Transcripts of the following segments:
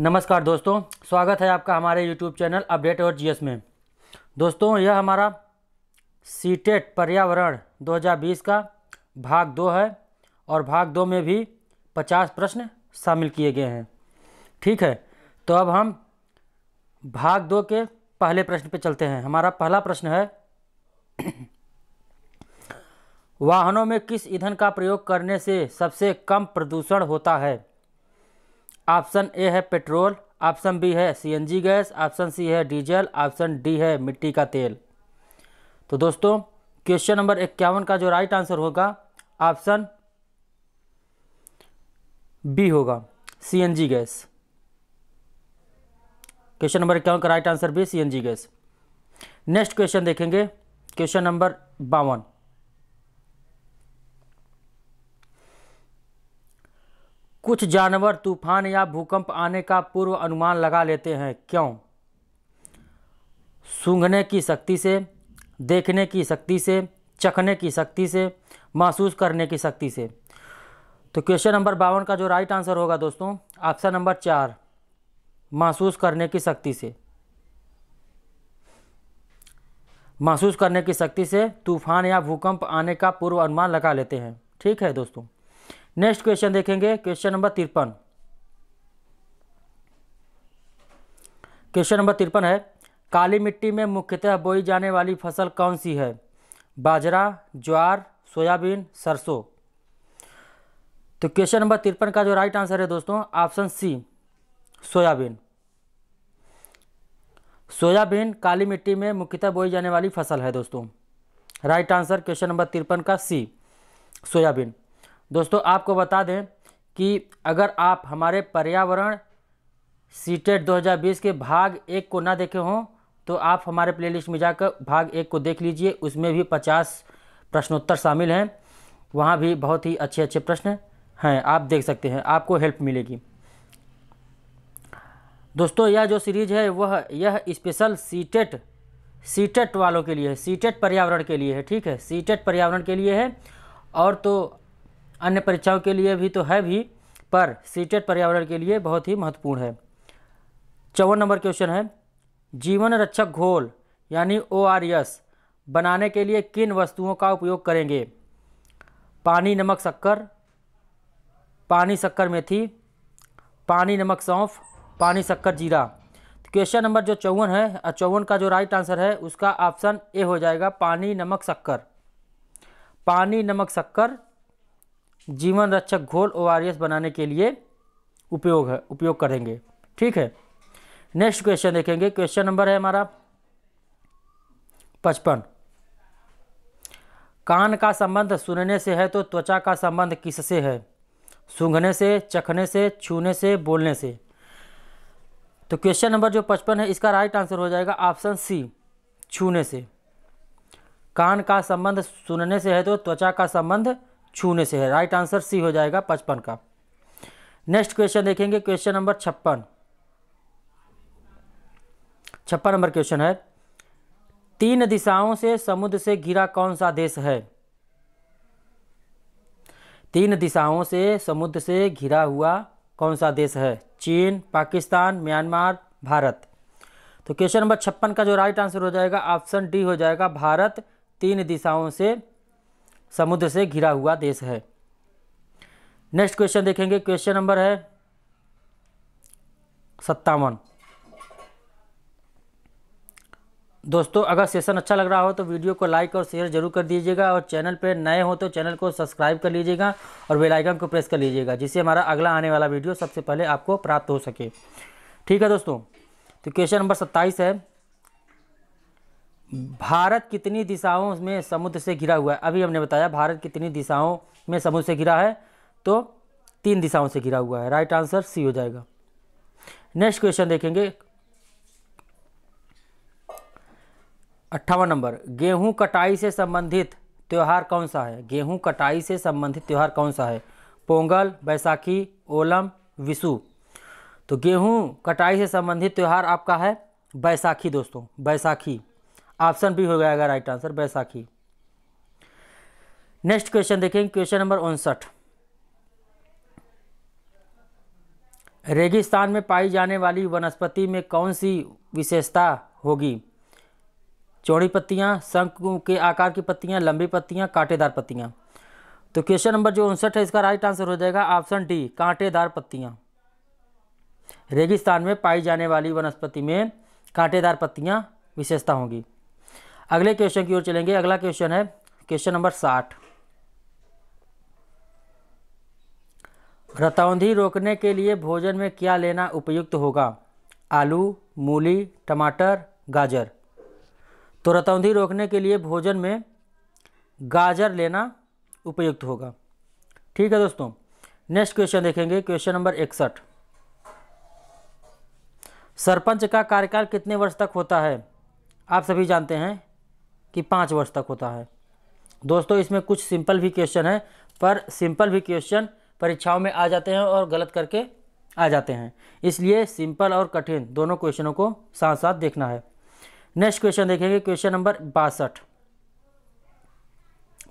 नमस्कार दोस्तों स्वागत है आपका हमारे यूट्यूब चैनल अपडेट और जीएस में दोस्तों यह हमारा सीटेट पर्यावरण 2020 का भाग दो है और भाग दो में भी 50 प्रश्न शामिल किए गए हैं ठीक है तो अब हम भाग दो के पहले प्रश्न पे चलते हैं हमारा पहला प्रश्न है वाहनों में किस ईंधन का प्रयोग करने से सबसे कम प्रदूषण होता है ऑप्शन ए है पेट्रोल ऑप्शन बी है सीएनजी गैस ऑप्शन सी है डीजल ऑप्शन डी है मिट्टी का तेल तो दोस्तों क्वेश्चन नंबर इक्यावन का जो राइट आंसर होगा ऑप्शन बी होगा सीएनजी गैस क्वेश्चन नंबर इक्यावन का राइट आंसर भी सीएनजी गैस नेक्स्ट क्वेश्चन देखेंगे क्वेश्चन नंबर बावन कुछ जानवर तूफान या भूकंप आने का पूर्व अनुमान लगा लेते हैं क्यों सूंघने की शक्ति से देखने की शक्ति से चखने की शक्ति से महसूस करने की शक्ति से तो क्वेश्चन नंबर बावन का जो राइट आंसर होगा दोस्तों ऑप्शन नंबर चार महसूस करने की शक्ति से महसूस करने की शक्ति से तूफान या भूकंप आने का पूर्व अनुमान लगा लेते हैं ठीक है दोस्तों नेक्स्ट क्वेश्चन देखेंगे क्वेश्चन नंबर तिरपन क्वेश्चन नंबर तिरपन है काली मिट्टी में मुख्यतः बोई जाने वाली फसल कौन सी है बाजरा ज्वार सोयाबीन सरसों तो क्वेश्चन नंबर तिरपन का जो राइट आंसर है दोस्तों ऑप्शन सी सोयाबीन सोयाबीन काली मिट्टी में मुख्यतः बोई जाने वाली फसल है दोस्तों राइट आंसर क्वेश्चन नंबर तिरपन का सी सोयाबीन दोस्तों आपको बता दें कि अगर आप हमारे पर्यावरण सीटेट 2020 के भाग एक को ना देखे हों तो आप हमारे प्लेलिस्ट में जाकर भाग एक को देख लीजिए उसमें भी 50 प्रश्नोत्तर शामिल हैं वहाँ भी बहुत ही अच्छे अच्छे प्रश्न हैं आप देख सकते हैं आपको हेल्प मिलेगी दोस्तों यह जो सीरीज है वह यह स्पेशल सीटेट सीटेट वालों के लिए है सीटेट पर्यावरण के लिए है ठीक है सीटेट पर्यावरण के लिए है और तो अन्य परीक्षाओं के लिए भी तो है भी पर सीटेट पर्यावरण के लिए बहुत ही महत्वपूर्ण है चौवन नंबर क्वेश्चन है जीवन रक्षक घोल यानी ओ आर एस बनाने के लिए किन वस्तुओं का उपयोग करेंगे पानी नमक शक्कर पानी शक्कर मेथी पानी नमक सौंफ पानी शक्कर जीरा तो क्वेश्चन नंबर जो चौवन है चौवन का जो राइट आंसर है उसका ऑप्शन ए हो जाएगा पानी नमक शक्कर पानी नमक शक्कर जीवन रक्षक घोल ओ बनाने के लिए उपयोग है उपयोग करेंगे ठीक है नेक्स्ट क्वेश्चन देखेंगे क्वेश्चन नंबर है हमारा पचपन कान का संबंध सुनने से है तो त्वचा का संबंध किससे है सूंघने से चखने से छूने से बोलने से तो क्वेश्चन नंबर जो पचपन है इसका राइट आंसर हो जाएगा ऑप्शन सी छूने से कान का संबंध सुनने से है तो त्वचा का संबंध छूने से है राइट आंसर सी हो जाएगा पचपन का नेक्स्ट क्वेश्चन देखेंगे क्वेश्चन नंबर छप्पन छप्पन नंबर क्वेश्चन है तीन दिशाओं से समुद्र से घिरा कौन सा देश है तीन दिशाओं से समुद्र से घिरा हुआ कौन सा देश है चीन पाकिस्तान म्यांमार भारत तो क्वेश्चन नंबर छप्पन का जो राइट आंसर हो जाएगा ऑप्शन डी हो जाएगा भारत तीन दिशाओं से समुद्र से घिरा हुआ देश है नेक्स्ट क्वेश्चन देखेंगे क्वेश्चन नंबर है सत्तावन दोस्तों अगर सेशन अच्छा लग रहा हो तो वीडियो को लाइक और शेयर जरूर कर दीजिएगा और चैनल पर नए हो तो चैनल को सब्सक्राइब कर लीजिएगा और बेल आइकन को प्रेस कर लीजिएगा जिससे हमारा अगला आने वाला वीडियो सबसे पहले आपको प्राप्त हो सके ठीक है दोस्तों तो क्वेश्चन नंबर सत्ताईस है भारत कितनी दिशाओं में समुद्र से घिरा हुआ है अभी हमने बताया भारत कितनी दिशाओं में समुद्र से घिरा है तो तीन दिशाओं से घिरा हुआ है राइट आंसर सी हो जाएगा नेक्स्ट क्वेश्चन देखेंगे अट्ठावन नंबर गेहूं कटाई से संबंधित त्यौहार कौन सा है गेहूं कटाई से संबंधित त्यौहार कौन सा है पोंगल बैसाखी ओलम विशु तो गेहूं कटाई से संबंधित त्यौहार आपका है बैसाखी दोस्तों बैसाखी ऑप्शन भी हो जाएगा right answer Baisakhi next question देखेंगे क्वेश्चन नंबर उनसठ रेगिस्तान में पाई जाने वाली वनस्पति में कौन सी विशेषता होगी चौड़ी पत्तियां, शंकु के आकार की पत्तियां, लंबी पत्तियां, कांटेदार पत्तियां। तो क्वेश्चन नंबर जो उनसठ है इसका राइट आंसर हो जाएगा ऑप्शन डी कांटेदार पत्तियां। रेगिस्तान में पाई जाने वाली वनस्पति में कांटेदार पत्तियां विशेषता होंगी अगले क्वेश्चन की ओर चलेंगे अगला क्वेश्चन है क्वेश्चन नंबर साठ रतौंधी रोकने के लिए भोजन में क्या लेना उपयुक्त होगा आलू मूली टमाटर गाजर तो रतौंधी रोकने के लिए भोजन में गाजर लेना उपयुक्त होगा ठीक है दोस्तों नेक्स्ट क्वेश्चन देखेंगे क्वेश्चन नंबर इकसठ सरपंच का कार्यकाल कितने वर्ष तक होता है आप सभी जानते हैं कि पाँच वर्ष तक होता है दोस्तों इसमें कुछ सिंपल भी क्वेश्चन है पर सिंपल भी क्वेश्चन परीक्षाओं में आ जाते हैं और गलत करके आ जाते हैं इसलिए सिंपल और कठिन दोनों क्वेश्चनों को साथ साथ देखना है नेक्स्ट क्वेश्चन देखेंगे क्वेश्चन नंबर बासठ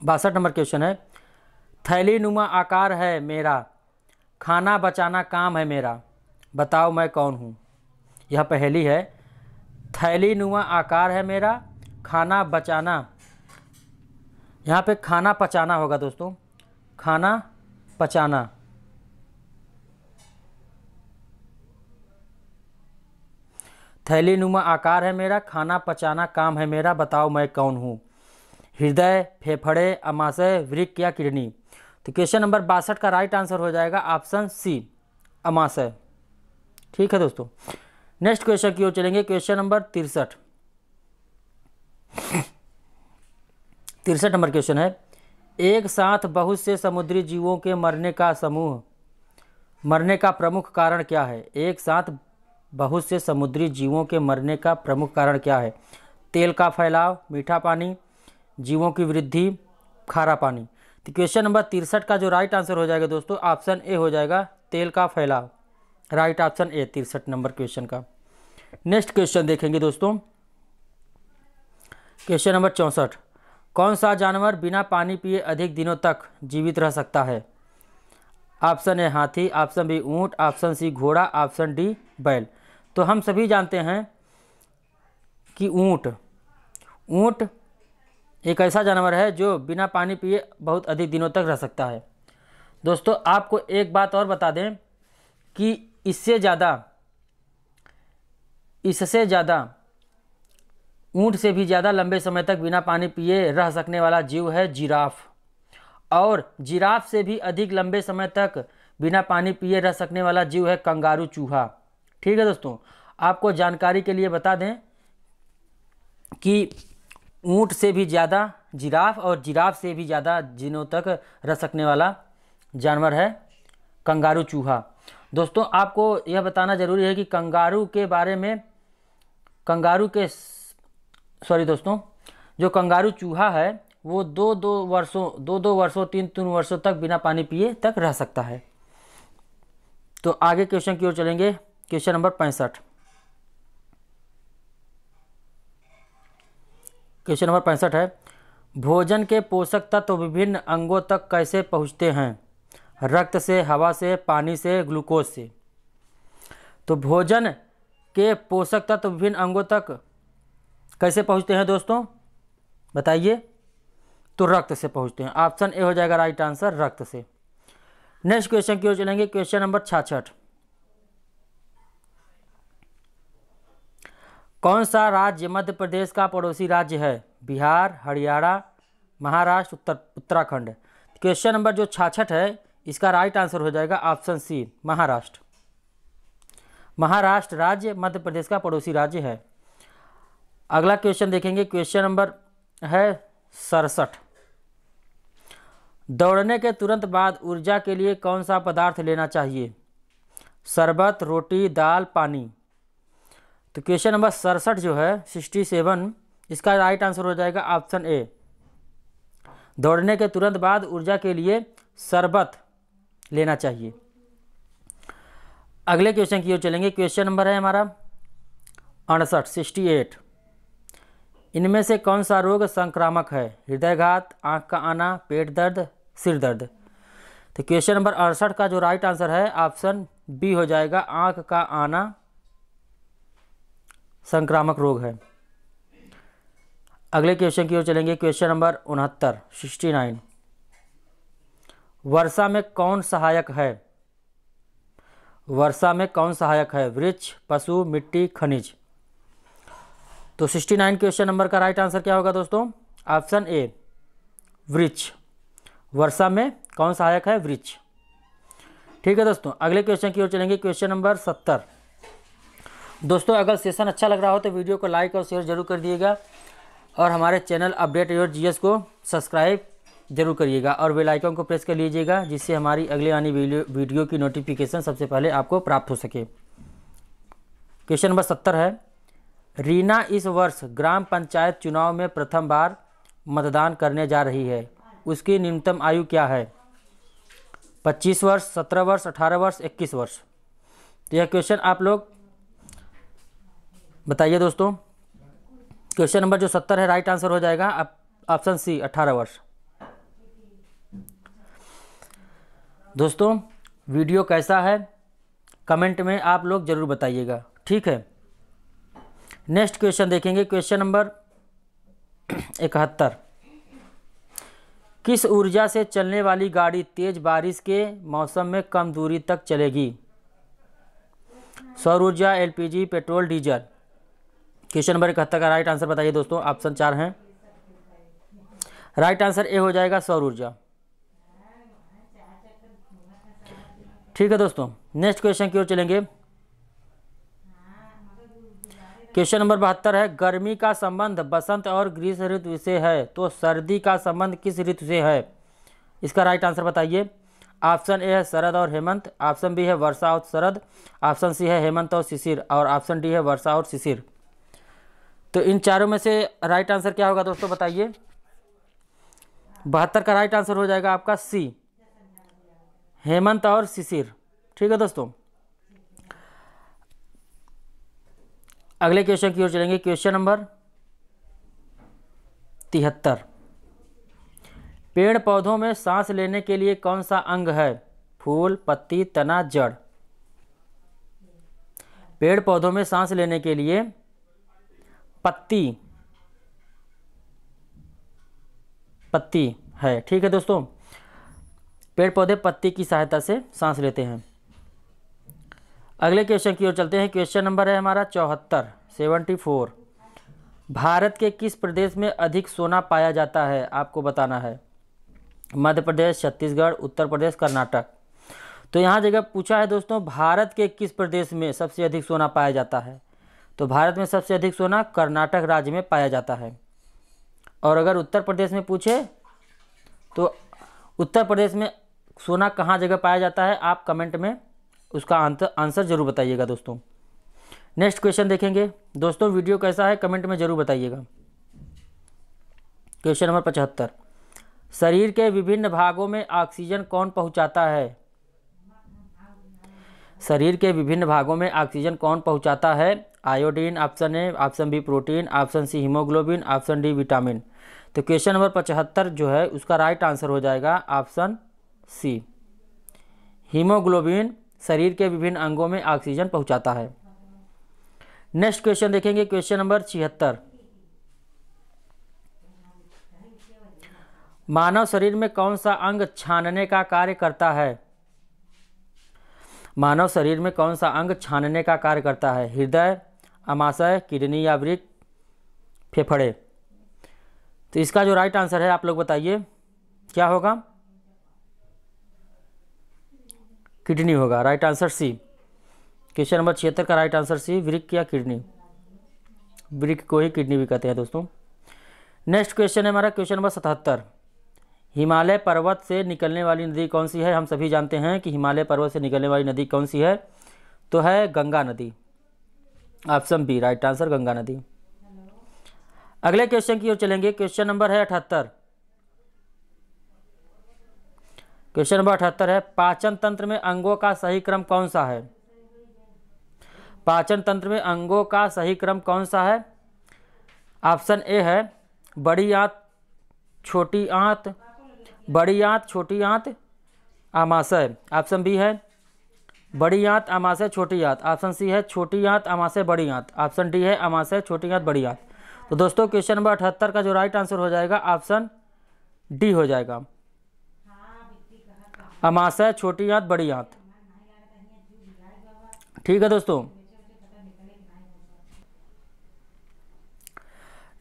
बासठ नंबर क्वेश्चन है थैली नुमा आकार है मेरा खाना बचाना काम है मेरा बताओ मैं कौन हूँ यह पहली है थैली नुमा आकार है मेरा खाना बचाना यहाँ पे खाना पचाना होगा दोस्तों खाना पचाना थैली नुमा आकार है मेरा खाना पचाना काम है मेरा बताओ मैं कौन हूँ हृदय फेफड़े अमाशय वृक या किडनी तो क्वेश्चन नंबर बासठ का राइट आंसर हो जाएगा ऑप्शन सी अमाशय ठीक है दोस्तों नेक्स्ट क्वेश्चन की ओर चलेंगे क्वेश्चन नंबर तिरसठ तिरसठ नंबर क्वेश्चन है एक साथ बहुत से समुद्री जीवों के मरने का समूह मरने का प्रमुख कारण क्या है एक साथ बहुत से समुद्री जीवों के मरने का प्रमुख कारण क्या है तेल का फैलाव मीठा पानी जीवों की वृद्धि खारा पानी तो क्वेश्चन नंबर तिरसठ का जो राइट आंसर हो जाएगा दोस्तों ऑप्शन ए हो जाएगा तेल का फैलाव राइट ऑप्शन ए तिरसठ नंबर क्वेश्चन का नेक्स्ट क्वेश्चन देखेंगे दोस्तों क्वेश्चन नंबर चौंसठ कौन सा जानवर बिना पानी पिए अधिक दिनों तक जीवित रह सकता है ऑप्शन ए हाथी ऑप्शन बी ऊँट ऑप्शन सी घोड़ा ऑप्शन डी बैल तो हम सभी जानते हैं कि ऊँट ऊँट एक ऐसा जानवर है जो बिना पानी पिए बहुत अधिक दिनों तक रह सकता है दोस्तों आपको एक बात और बता दें कि इससे ज़्यादा इससे ज़्यादा ऊँट से भी ज़्यादा लंबे समय तक बिना पानी पिए रह सकने वाला जीव है जिराफ और जिराफ से भी अधिक लंबे समय तक बिना पानी पिए रह सकने वाला जीव है कंगारू चूहा ठीक है दोस्तों आपको जानकारी के लिए बता दें कि ऊँट से भी ज़्यादा जिराफ और जिराफ से भी ज़्यादा जिनों तक रह सकने वाला जानवर है कंगारू चूहा दोस्तों आपको यह बताना ज़रूरी है कि कंगारू के बारे में कंगारू के सॉरी दोस्तों जो कंगारू चूहा है वो दो दो वर्षों दो दो वर्षों तीन तीन वर्षों तक बिना पानी पिए तक रह सकता है तो आगे क्वेश्चन की ओर चलेंगे क्वेश्चन नंबर पैंसठ क्वेश्चन नंबर पैंसठ है भोजन के पोषक तत्व तो विभिन्न अंगों तक कैसे पहुंचते हैं रक्त से हवा से पानी से ग्लूकोज से तो भोजन के पोषक तत्व तो विभिन्न अंगों तक कैसे पहुँचते हैं दोस्तों बताइए तो रक्त से पहुँचते हैं ऑप्शन ए हो जाएगा राइट आंसर रक्त से नेक्स्ट क्वेश्चन की ओर चलेंगे क्वेश्चन नंबर छाछठ कौन सा राज्य मध्य प्रदेश का पड़ोसी राज्य है बिहार हरियाणा महाराष्ट्र उत्तर उत्तराखंड क्वेश्चन नंबर जो छाछठ है इसका राइट आंसर हो जाएगा ऑप्शन सी महाराष्ट्र महाराष्ट्र राज्य मध्य प्रदेश का पड़ोसी राज्य है अगला क्वेश्चन देखेंगे क्वेश्चन नंबर है सड़सठ दौड़ने के तुरंत बाद ऊर्जा के लिए कौन सा पदार्थ लेना चाहिए शरबत रोटी दाल पानी तो क्वेश्चन नंबर सड़सठ जो है सिक्सटी सेवन इसका राइट आंसर हो जाएगा ऑप्शन ए दौड़ने के तुरंत बाद ऊर्जा के लिए शरबत लेना चाहिए अगले क्वेश्चन की ओर चलेंगे क्वेश्चन नंबर है हमारा अड़सठ सिक्सटी एट इनमें से कौन सा रोग संक्रामक है हृदयघात आंख का आना पेट दर्द सिर दर्द तो क्वेश्चन नंबर अड़सठ का जो राइट आंसर है ऑप्शन बी हो जाएगा आंख का आना संक्रामक रोग है अगले क्वेश्चन की ओर चलेंगे क्वेश्चन नंबर उनहत्तर सिक्सटी नाइन वर्षा में कौन सहायक है वर्षा में कौन सहायक है वृक्ष पशु मिट्टी खनिज तो 69 क्वेश्चन नंबर का राइट आंसर क्या होगा दोस्तों ऑप्शन ए वृक्ष वर्षा में कौन सहायक है वृक्ष ठीक है दोस्तों अगले क्वेश्चन की ओर चलेंगे क्वेश्चन नंबर सत्तर दोस्तों अगर सेशन अच्छा लग रहा हो तो वीडियो को लाइक और शेयर जरूर कर दिएगा और हमारे चैनल अपडेट योर जीएस को सब्सक्राइब जरूर करिएगा और बेल आइकन को प्रेस कर लीजिएगा जिससे हमारी अगले आने वीडियो की नोटिफिकेशन सबसे पहले आपको प्राप्त हो सके क्वेश्चन नंबर सत्तर है रीना इस वर्ष ग्राम पंचायत चुनाव में प्रथम बार मतदान करने जा रही है उसकी न्यूनतम आयु क्या है 25 वर्ष 17 वर्ष 18 वर्ष 21 वर्ष तो यह क्वेश्चन आप लोग बताइए दोस्तों क्वेश्चन नंबर जो 70 है राइट आंसर हो जाएगा ऑप्शन सी 18 वर्ष दोस्तों वीडियो कैसा है कमेंट में आप लोग ज़रूर बताइएगा ठीक है नेक्स्ट क्वेश्चन देखेंगे क्वेश्चन नंबर इकहत्तर किस ऊर्जा से चलने वाली गाड़ी तेज बारिश के मौसम में कम दूरी तक चलेगी सौर ऊर्जा LPG petrol diesel question number इकहत्तर का राइट आंसर बताइए दोस्तों ऑप्शन चार हैं राइट आंसर ए हो जाएगा सौर ऊर्जा ठीक है दोस्तों नेक्स्ट क्वेश्चन की ओर चलेंगे क्वेश्चन नंबर बहत्तर है गर्मी का संबंध बसंत और ग्रीष्म ऋतु से है तो सर्दी का संबंध किस ऋतु से है इसका राइट आंसर बताइए ऑप्शन ए है शरद और हेमंत ऑप्शन बी है वर्षा और शरद ऑप्शन सी है हेमंत और शिशिर और ऑप्शन डी है वर्षा और शिशिर तो इन चारों में से राइट आंसर क्या होगा दोस्तों बताइए बहत्तर का राइट आंसर हो जाएगा आपका सी हेमंत और शिशिर ठीक है दोस्तों अगले क्वेश्चन की ओर चलेंगे क्वेश्चन नंबर तिहत्तर पेड़ पौधों में सांस लेने के लिए कौन सा अंग है फूल पत्ती तना जड़ पेड़ पौधों में सांस लेने के लिए पत्ती पत्ती है ठीक है दोस्तों पेड़ पौधे पत्ती की सहायता से सांस लेते हैं अगले क्वेश्चन की ओर चलते हैं क्वेश्चन नंबर है हमारा चौहत्तर सेवेंटी फोर भारत के किस प्रदेश में अधिक सोना पाया जाता है आपको बताना है मध्य प्रदेश छत्तीसगढ़ उत्तर प्रदेश कर्नाटक तो यहाँ जगह पूछा है दोस्तों भारत के किस प्रदेश में सबसे अधिक सोना पाया जाता है तो भारत में सबसे अधिक सोना कर्नाटक राज्य में पाया जाता है और अगर उत्तर प्रदेश में पूछे तो उत्तर प्रदेश में सोना कहाँ जगह पाया जाता है आप कमेंट में उसका आंसर जरूर बताइएगा दोस्तों नेक्स्ट क्वेश्चन देखेंगे दोस्तों वीडियो कैसा है कमेंट में ज़रूर बताइएगा क्वेश्चन नंबर पचहत्तर शरीर के विभिन्न भागों में ऑक्सीजन कौन पहुंचाता है शरीर के विभिन्न भागों में ऑक्सीजन कौन पहुंचाता है iodine option A option B protein option C haemoglobin option D vitamin तो क्वेश्चन नंबर पचहत्तर जो है उसका राइट आंसर हो जाएगा ऑप्शन सी हीमोग्लोबिन शरीर के विभिन्न अंगों में ऑक्सीजन पहुंचाता है नेक्स्ट क्वेश्चन देखेंगे क्वेश्चन नंबर छिहत्तर मानव शरीर में कौन सा अंग छानने का कार्य करता है मानव शरीर में कौन सा अंग छानने का कार्य करता है हृदय अमाशय किडनी या वृक्ष फेफड़े तो इसका जो राइट आंसर है आप लोग बताइए क्या होगा किडनी होगा right answer C question number छिहत्तर का राइट आंसर सी वृक या किडनी वृक को ही किडनी भी कहते हैं दोस्तों नेक्स्ट क्वेश्चन है हमारा क्वेश्चन नंबर सतहत्तर हिमालय पर्वत से निकलने वाली नदी कौन सी है हम सभी जानते हैं कि हिमालय पर्वत से निकलने वाली नदी कौन सी है तो है गंगा नदी option B right answer Ganga नदी अगले क्वेश्चन की ओर चलेंगे क्वेश्चन नंबर है अठहत्तर क्वेश्चन नंबर अठहत्तर है पाचन तंत्र में अंगों का सही क्रम कौन सा है पाचन तंत्र में अंगों का सही क्रम कौन सा है ऑप्शन ए है बड़ी आंत छोटी आंत बड़ी आंत छोटी आंत आमाशय ऑप्शन बी है बड़ी आंत आमाशय छोटी आंत ऑप्शन सी है छोटी आंत आमाशय बड़ी आंत ऑप्शन डी है आमाशय छोटी आंत बड़ी आंत तो दोस्तों क्वेश्चन नंबर अठहत्तर का जो राइट आंसर हो जाएगा ऑप्शन डी हो जाएगा अमाशय छोटी आंत बड़ी आंत ठीक है दोस्तों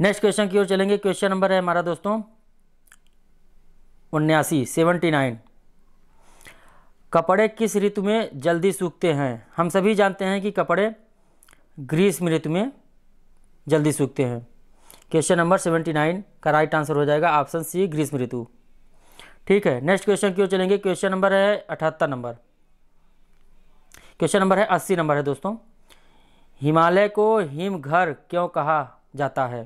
नेक्स्ट क्वेश्चन की ओर चलेंगे क्वेश्चन नंबर है हमारा दोस्तों उन्यासी सेवेंटी नाइन कपड़े किस ऋतु में जल्दी सूखते हैं हम सभी जानते हैं कि कपड़े ग्रीष्म ऋतु में जल्दी सूखते हैं क्वेश्चन नंबर सेवेंटी नाइन का राइट आंसर हो जाएगा ऑप्शन सी ग्रीष्म ऋतु ठीक है नेक्स्ट क्वेश्चन क्यों चलेंगे क्वेश्चन नंबर है अठहत्तर नंबर क्वेश्चन नंबर है अस्सी नंबर है दोस्तों हिमालय को हिमघर क्यों कहा जाता है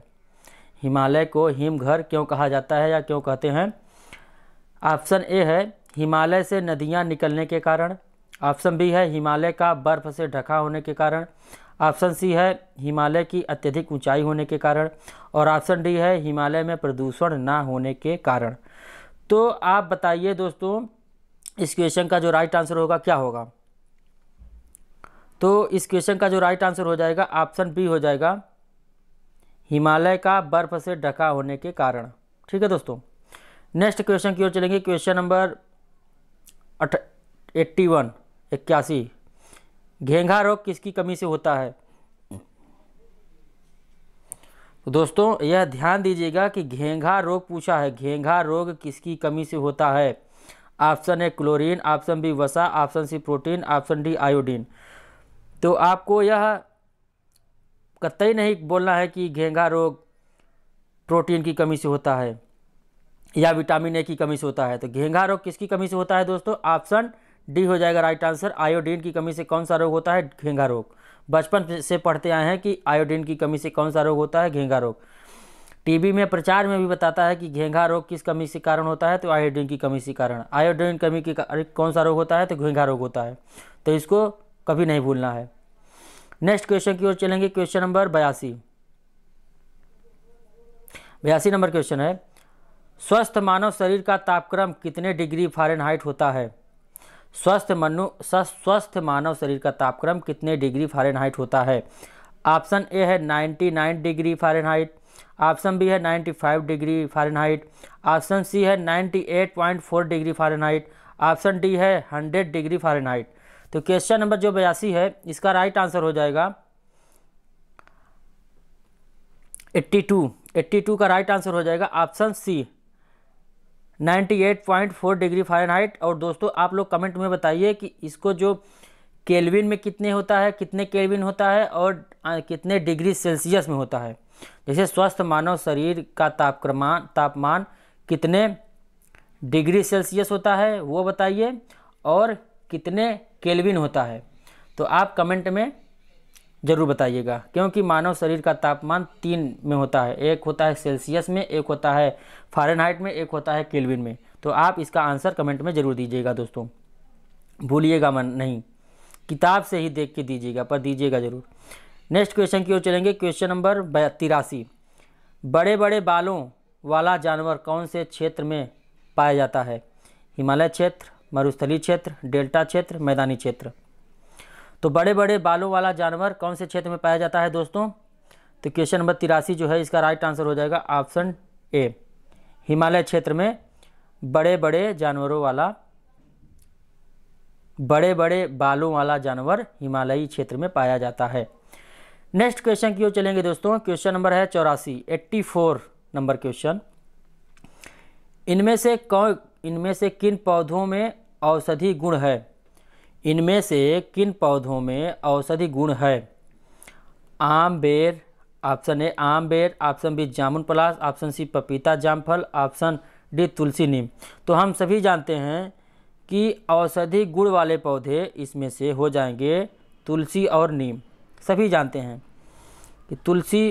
हिमालय को हिमघर क्यों कहा जाता है या क्यों कहते हैं ऑप्शन ए है हिमालय से नदियां निकलने के कारण ऑप्शन बी है हिमालय का बर्फ से ढका होने के कारण ऑप्शन सी है हिमालय की अत्यधिक ऊंचाई होने के कारण और ऑप्शन डी है हिमालय में प्रदूषण ना होने के कारण तो आप बताइए दोस्तों इस क्वेश्चन का जो राइट आंसर होगा क्या होगा तो इस क्वेश्चन का जो राइट आंसर हो जाएगा ऑप्शन बी हो जाएगा हिमालय का बर्फ से ढका होने के कारण ठीक है दोस्तों नेक्स्ट क्वेश्चन की ओर चलेंगे क्वेश्चन नंबर अठ एट्टी वन इक्यासी घेंघा रोग किसकी कमी से होता है तो दोस्तों यह ध्यान दीजिएगा कि घेंघा रोग पूछा है घेंघा रोग किसकी कमी से होता है option A chlorine option B वसा option C protein option D iodine तो आपको यह कतई नहीं बोलना है कि घेंघा रोग प्रोटीन की कमी से होता है या विटामिन ए की कमी से होता है तो घेंघा रोग किसकी कमी से होता है दोस्तों ऑप्शन डी हो जाएगा राइट आंसर आयोडीन की कमी से कौन सा रोग होता है घेंघा रोग बचपन से पढ़ते आए हैं कि आयोडीन की कमी से कौन सा रोग होता है घेंघा रोग टीवी में प्रचार में भी बताता है कि घेंघा रोग किस कमी से कारण होता है तो आयोडीन की कमी से कारण आयोडीन कमी के कौन सा रोग होता है तो घेंघा रोग होता है तो इसको कभी नहीं भूलना है नेक्स्ट क्वेश्चन की ओर चलेंगे क्वेश्चन नंबर बयासी बयासी नंबर क्वेश्चन है स्वस्थ मानव शरीर का तापक्रम कितने डिग्री फारेनहाइट होता है स्वस्थ मनु स्वस्थ मानव शरीर का तापक्रम कितने डिग्री फारेनहाइट होता है ऑप्शन ए है 99 डिग्री फारेनहाइट ऑप्शन बी है 95 डिग्री फारेनहाइट ऑप्शन सी है 98.4 डिग्री फारेनहाइट ऑप्शन डी है 100 डिग्री फारेनहाइट तो क्वेश्चन नंबर जो बयासी है इसका राइट आंसर हो जाएगा 82 82 का राइट आंसर हो जाएगा ऑप्शन सी 98.4 डिग्री फ़ारेनहाइट और दोस्तों आप लोग कमेंट में बताइए कि इसको जो केल्विन में कितने होता है कितने केल्विन होता है और कितने डिग्री सेल्सियस में होता है जैसे स्वस्थ मानव शरीर का तापक्रमान तापमान कितने डिग्री सेल्सियस होता है वो बताइए और कितने केल्विन होता है तो आप कमेंट में ज़रूर बताइएगा क्योंकि मानव शरीर का तापमान तीन में होता है एक होता है सेल्सियस में एक होता है फ़ारेनहाइट में एक होता है केल्विन में तो आप इसका आंसर कमेंट में ज़रूर दीजिएगा दोस्तों भूलिएगा मन नहीं किताब से ही देख के दीजिएगा पर दीजिएगा ज़रूर नेक्स्ट क्वेश्चन की ओर चलेंगे क्वेश्चन नंबर तिरासी बड़े बड़े बालों वाला जानवर कौन से क्षेत्र में पाया जाता है हिमालय क्षेत्र मरुस्थली क्षेत्र डेल्टा क्षेत्र मैदानी क्षेत्र तो बड़े बड़े बालों वाला जानवर कौन से क्षेत्र में पाया जाता है दोस्तों तो क्वेश्चन नंबर तिरासी जो है इसका राइट आंसर हो जाएगा ऑप्शन ए हिमालय क्षेत्र में बड़े बड़े जानवरों वाला बड़े बड़े बालों वाला जानवर हिमालयी क्षेत्र में पाया जाता है नेक्स्ट क्वेश्चन की ओर चलेंगे दोस्तों क्वेश्चन नंबर है चौरासी एट्टी फोर नंबर क्वेश्चन इनमें से कौन इनमें से किन पौधों में औषधि गुण है इनमें से किन पौधों में औषधि गुण है आम बेर ऑप्शन ए आम बेर ऑप्शन बी जामुन पलास ऑप्शन सी पपीता जामफल ऑप्शन डी तुलसी नीम तो हम सभी जानते हैं कि औषधि गुण वाले पौधे इसमें से हो जाएंगे तुलसी और नीम सभी जानते हैं कि तुलसी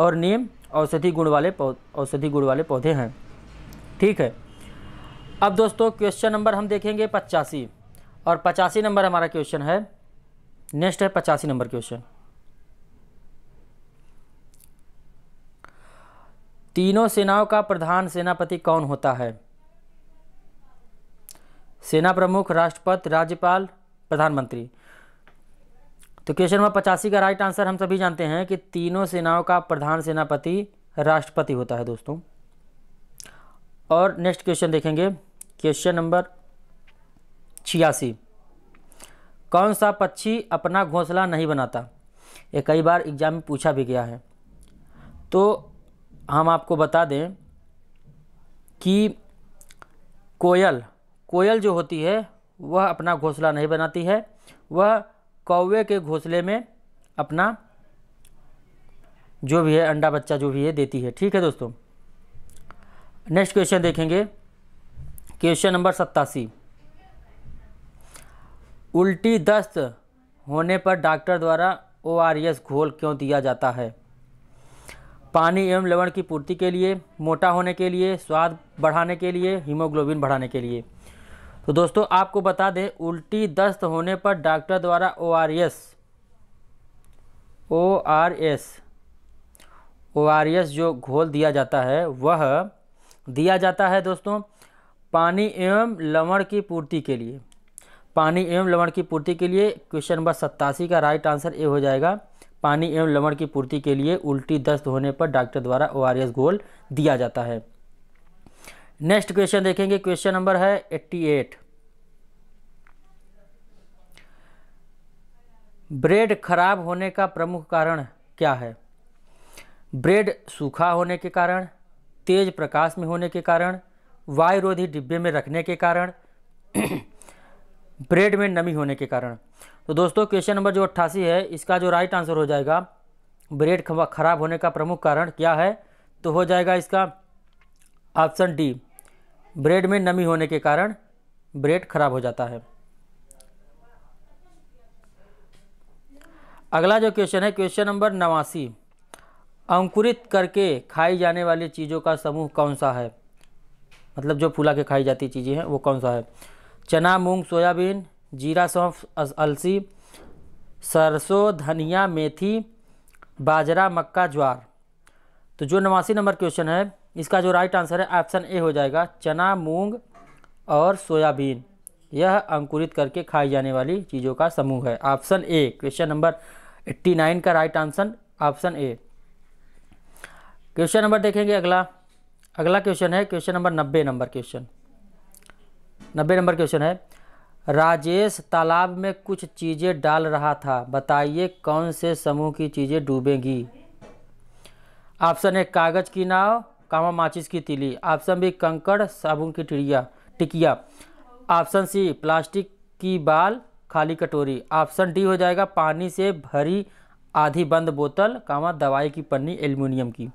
और नीम औषधि गुण वाले औषधि गुण वाले पौधे हैं ठीक है अब दोस्तों क्वेश्चन नंबर हम देखेंगे पचासी और पचासी नंबर हमारा क्वेश्चन है नेक्स्ट है पचासी नंबर क्वेश्चन तीनों सेनाओं का प्रधान सेनापति कौन होता है सेना प्रमुख राष्ट्रपति राज्यपाल प्रधानमंत्री तो क्वेश्चन नंबर पचासी का राइट आंसर हम सभी जानते हैं कि तीनों सेनाओं का प्रधान सेनापति राष्ट्रपति होता है दोस्तों और नेक्स्ट क्वेश्चन देखेंगे क्वेश्चन नंबर छियासी कौन सा पक्षी अपना घोंसला नहीं बनाता ये कई बार एग्ज़ाम में पूछा भी गया है तो हम आपको बता दें कि कोयल कोयल जो होती है वह अपना घोंसला नहीं बनाती है वह कौवे के घोंसले में अपना जो भी है अंडा बच्चा जो भी है देती है ठीक है दोस्तों नेक्स्ट क्वेश्चन देखेंगे क्वेश्चन नंबर सत्तासी उल्टी दस्त होने पर डॉक्टर द्वारा ओ आर एस घोल क्यों दिया जाता है पानी एवं लवण की पूर्ति के लिए मोटा होने के लिए स्वाद बढ़ाने के लिए हीमोग्लोबिन बढ़ाने के लिए तो दोस्तों आपको बता दें उल्टी दस्त होने पर डॉक्टर द्वारा O R S O R S O R S जो घोल दिया जाता है वह दिया जाता है दोस्तों पानी एवं लवण की पूर्ति के लिए पानी एवं लवण की पूर्ति के लिए क्वेश्चन नंबर सत्तासी का राइट आंसर ए हो जाएगा पानी एवं लवण की पूर्ति के लिए उल्टी दस्त होने पर डॉक्टर द्वारा ओ आर गोल दिया जाता है नेक्स्ट क्वेश्चन देखेंगे क्वेश्चन नंबर है एट्टी एट ब्रेड खराब होने का प्रमुख कारण क्या है ब्रेड सूखा होने के कारण तेज प्रकाश में होने के कारण वायुरोधी डिब्बे में रखने के कारण ब्रेड में नमी होने के कारण तो दोस्तों क्वेश्चन नंबर जो अट्ठासी है इसका जो राइट आंसर हो जाएगा ब्रेड खराब होने का प्रमुख कारण क्या है तो हो जाएगा इसका ऑप्शन डी ब्रेड में नमी होने के कारण ब्रेड खराब हो जाता है अगला जो क्वेश्चन है क्वेश्चन नंबर नवासी अंकुरित करके खाई जाने वाली चीज़ों का समूह कौन सा है मतलब जो फुला के खाई जाती चीज़ें हैं वो कौन सा है चना मूंग सोयाबीन जीरा सौंफ अलसी सरसों धनिया मेथी बाजरा मक्का ज्वार तो जो नवासी नंबर क्वेश्चन है इसका जो राइट आंसर है ऑप्शन ए हो जाएगा चना मूंग और सोयाबीन यह अंकुरित करके खाई जाने वाली चीज़ों का समूह है ऑप्शन ए क्वेश्चन नंबर 89 का right answer option A question number देखेंगे अगला अगला क्वेश्चन है क्वेश्चन नंबर नब्बे नंबर क्वेश्चन नब्बे नंबर क्वेश्चन है राजेश तालाब में कुछ चीज़ें डाल रहा था बताइए कौन से समूह की चीज़ें डूबेंगी ऑप्शन है कागज़ की नाव कामा माचिस की तिली ऑप्शन बी कंकड़ साबुन की टिड़िया टिकिया ऑप्शन सी प्लास्टिक की बाल खाली कटोरी ऑप्शन डी हो जाएगा पानी से भरी आधी बंद बोतल कामा दवाई की पन्नी एल्यूमिनियम की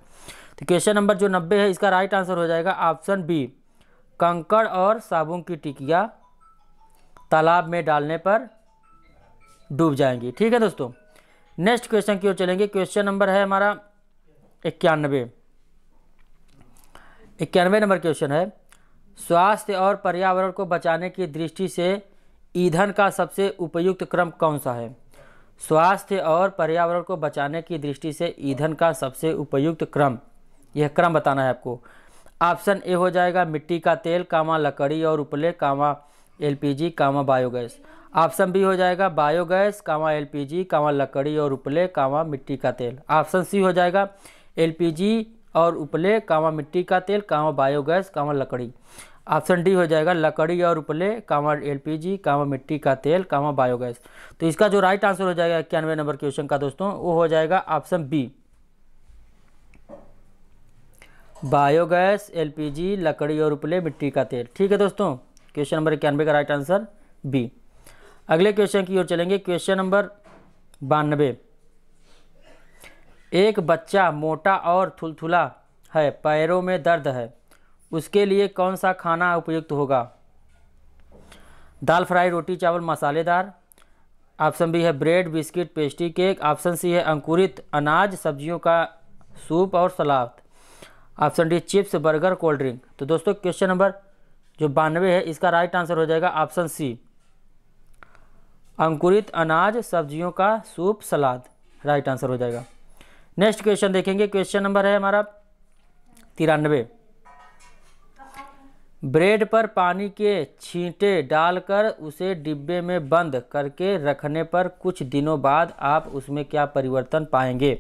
तो क्वेश्चन नंबर जो नब्बे है इसका राइट आंसर हो जाएगा ऑप्शन बी कंकड़ और साबुन की टिकिया तालाब में डालने पर डूब जाएंगी ठीक है दोस्तों नेक्स्ट क्वेश्चन की ओर चलेंगे क्वेश्चन नंबर है हमारा इक्यानवे इक्यानवे नंबर क्वेश्चन है स्वास्थ्य और पर्यावरण को बचाने की दृष्टि से ईंधन का सबसे उपयुक्त क्रम कौन सा है स्वास्थ्य और पर्यावरण को बचाने की दृष्टि से ईंधन का सबसे उपयुक्त क्रम यह क्रम बताना है आपको ऑप्शन ए हो जाएगा मिट्टी का तेल कामा लकड़ी और उपले comma LPG comma biogas option B हो जाएगा बायोगैस कामा एलपीजी कामा लकड़ी और उपले कामा मिट्टी का तेल ऑप्शन सी हो जाएगा एलपीजी और उपले कामा मिट्टी का तेल कामा बायोगैस कामा लकड़ी ऑप्शन डी हो जाएगा लकड़ी और उपले कामा एलपीजी कामा मिट्टी का तेल कामा बायोगैस तो इसका जो राइट आंसर हो जाएगा इक्यानवे नंबर क्वेश्चन का दोस्तों वो हो जाएगा ऑप्शन बी बायोगैस एलपीजी लकड़ी और उपले मिट्टी का तेल ठीक है दोस्तों क्वेश्चन नंबर इक्यानवे का राइट आंसर बी अगले क्वेश्चन की ओर चलेंगे क्वेश्चन नंबर बानबे एक बच्चा मोटा और थुलथुला है पैरों में दर्द है उसके लिए कौन सा खाना उपयुक्त होगा दाल फ्राई रोटी चावल मसालेदार ऑप्शन बी है bread biscuit pastry cake option C है अंकुरित अनाज सब्जियों का सूप और salad option D chips burger cold drink तो दोस्तों क्वेश्चन नंबर जो बानवे है इसका राइट आंसर हो जाएगा ऑप्शन सी अंकुरित अनाज सब्जियों का सूप सलाद राइट आंसर हो जाएगा नेक्स्ट क्वेश्चन देखेंगे क्वेश्चन नंबर है हमारा तिरानवे ब्रेड पर पानी के छींटे डालकर उसे डिब्बे में बंद करके रखने पर कुछ दिनों बाद आप उसमें क्या परिवर्तन पाएंगे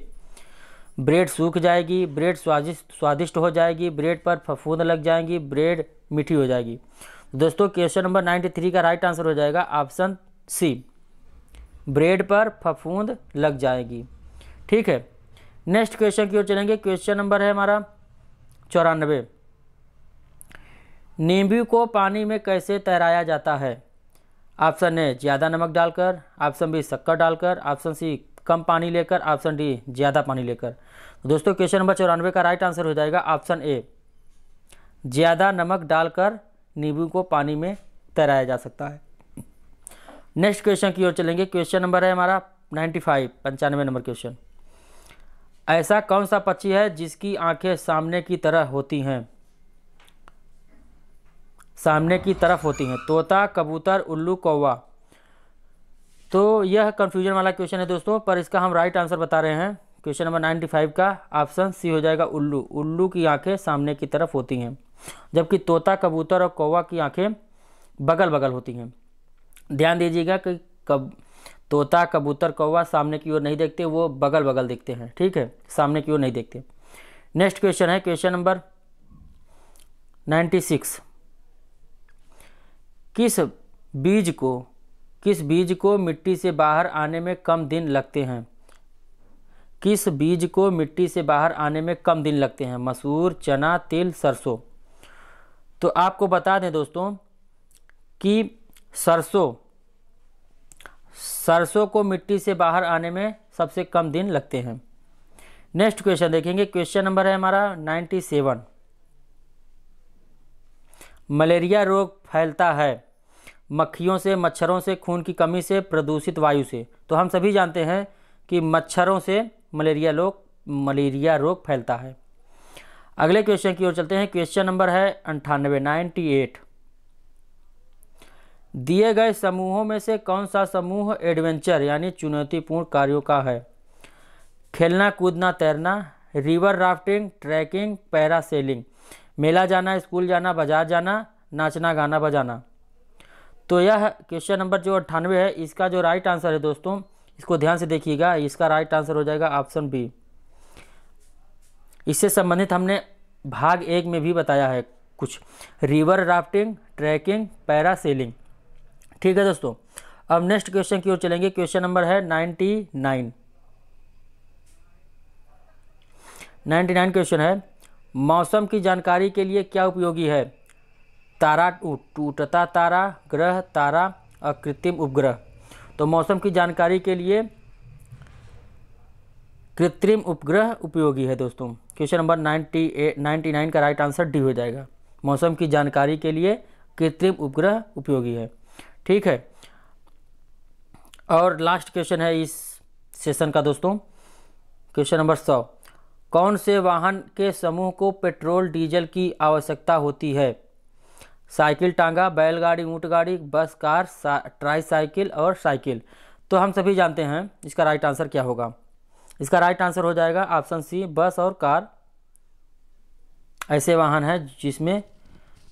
ब्रेड सूख जाएगी ब्रेड स्वादिष्ट स्वादिष्ट हो जाएगी ब्रेड पर फफूंद लग जाएंगी ब्रेड मीठी हो जाएगी दोस्तों क्वेश्चन नंबर नाइन्टी थ्री का राइट आंसर हो जाएगा ऑप्शन सी ब्रेड पर फफूंद लग जाएगी ठीक है नेक्स्ट क्वेश्चन की ओर चलेंगे क्वेश्चन नंबर है हमारा चौरानबे नींबू को पानी में कैसे तैराया जाता है ऑप्शन ए ज़्यादा नमक डालकर ऑप्शन बी शक्कर डालकर ऑप्शन सी कम पानी लेकर ऑप्शन डी ज़्यादा पानी लेकर तो दोस्तों क्वेश्चन नंबर चौरानवे का राइट आंसर हो जाएगा ऑप्शन ए ज़्यादा नमक डालकर नींबू को पानी में तैराया जा सकता है नेक्स्ट क्वेश्चन की ओर चलेंगे क्वेश्चन नंबर है हमारा नाइन्टी फाइव पंचानवे नंबर क्वेश्चन ऐसा कौन सा पक्षी है जिसकी आंखें सामने की तरह होती हैं सामने की तरफ होती हैं तोता कबूतर उल्लू कौवा तो यह कन्फ्यूजन वाला क्वेश्चन है दोस्तों पर इसका हम राइट आंसर बता रहे हैं क्वेश्चन नंबर नाइन्टी फाइव का ऑप्शन सी हो जाएगा उल्लू उल्लू की आंखें सामने की तरफ होती हैं जबकि तोता कबूतर और कौवा की आंखें बगल बगल होती हैं ध्यान दीजिएगा कि कब तोता कबूतर कौवा सामने की ओर नहीं देखते वो बगल बगल देखते हैं ठीक है सामने की ओर नहीं देखते नेक्स्ट क्वेश्चन है क्वेश्चन नंबर नाइन्टी सिक्स किस बीज को किस बीज को मिट्टी से बाहर आने में कम दिन लगते हैं किस बीज को मिट्टी से बाहर आने में कम दिन लगते हैं मसूर चना तिल सरसों तो आपको बता दें दोस्तों कि सरसों सरसों को मिट्टी से बाहर आने में सबसे कम दिन लगते हैं नेक्स्ट क्वेश्चन देखेंगे क्वेश्चन नंबर है हमारा 97 मलेरिया रोग फैलता है मक्खियों से मच्छरों से खून की कमी से प्रदूषित वायु से तो हम सभी जानते हैं कि मच्छरों से मलेरिया रोग मलेरिया रोग फैलता है अगले क्वेश्चन की ओर चलते हैं क्वेश्चन नंबर है अंठानवे नाइन्टी एट दिए गए समूहों में से कौन सा समूह एडवेंचर यानी चुनौतीपूर्ण कार्यों का है खेलना कूदना तैरना रिवर राफ्टिंग ट्रैकिंग पैरासेलिंग मेला जाना स्कूल जाना बाजार जाना नाचना गाना बजाना तो यह क्वेश्चन नंबर जो अट्ठानवे है इसका जो राइट आंसर है दोस्तों इसको ध्यान से देखिएगा इसका राइट आंसर हो जाएगा ऑप्शन बी इससे संबंधित हमने भाग एक में भी बताया है कुछ रिवर राफ्टिंग ट्रैकिंग पैरासेलिंग ठीक है दोस्तों अब नेक्स्ट क्वेश्चन की ओर चलेंगे क्वेश्चन नंबर है ninety nine ninety nine question है मौसम की जानकारी के लिए क्या उपयोगी है तारा टूटता तारा ग्रह तारा और कृत्रिम उपग्रह तो मौसम की जानकारी के लिए कृत्रिम उपग्रह उपयोगी है दोस्तों question number ninety eight ninety nine का राइट आंसर डी हो जाएगा मौसम की जानकारी के लिए कृत्रिम उपग्रह उपयोगी है ठीक है और लास्ट क्वेश्चन है इस सेशन का दोस्तों क्वेश्चन नंबर सौ कौन से वाहन के समूह को पेट्रोल डीजल की आवश्यकता होती है साइकिल टांगा बैलगाड़ी ऊँट गाड़ी बस कार ट्राई साइकिल और साइकिल तो हम सभी जानते हैं इसका राइट आंसर क्या होगा इसका राइट आंसर हो जाएगा ऑप्शन सी बस और कार ऐसे वाहन हैं जिसमें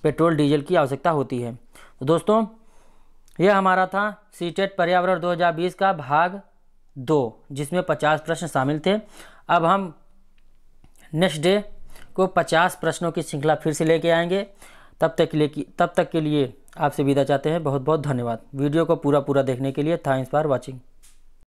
पेट्रोल डीजल की आवश्यकता होती है तो दोस्तों यह हमारा था सीटेट पर्यावरण 2020 का भाग दो जिसमें 50 प्रश्न शामिल थे अब हम नेक्स्ट डे को 50 प्रश्नों की श्रृंखला फिर से लेके आएंगे तब तक के लिए तब तक के लिए आपसे विदा चाहते हैं बहुत बहुत धन्यवाद वीडियो को पूरा पूरा देखने के लिए थैंक्स फॉर वॉचिंग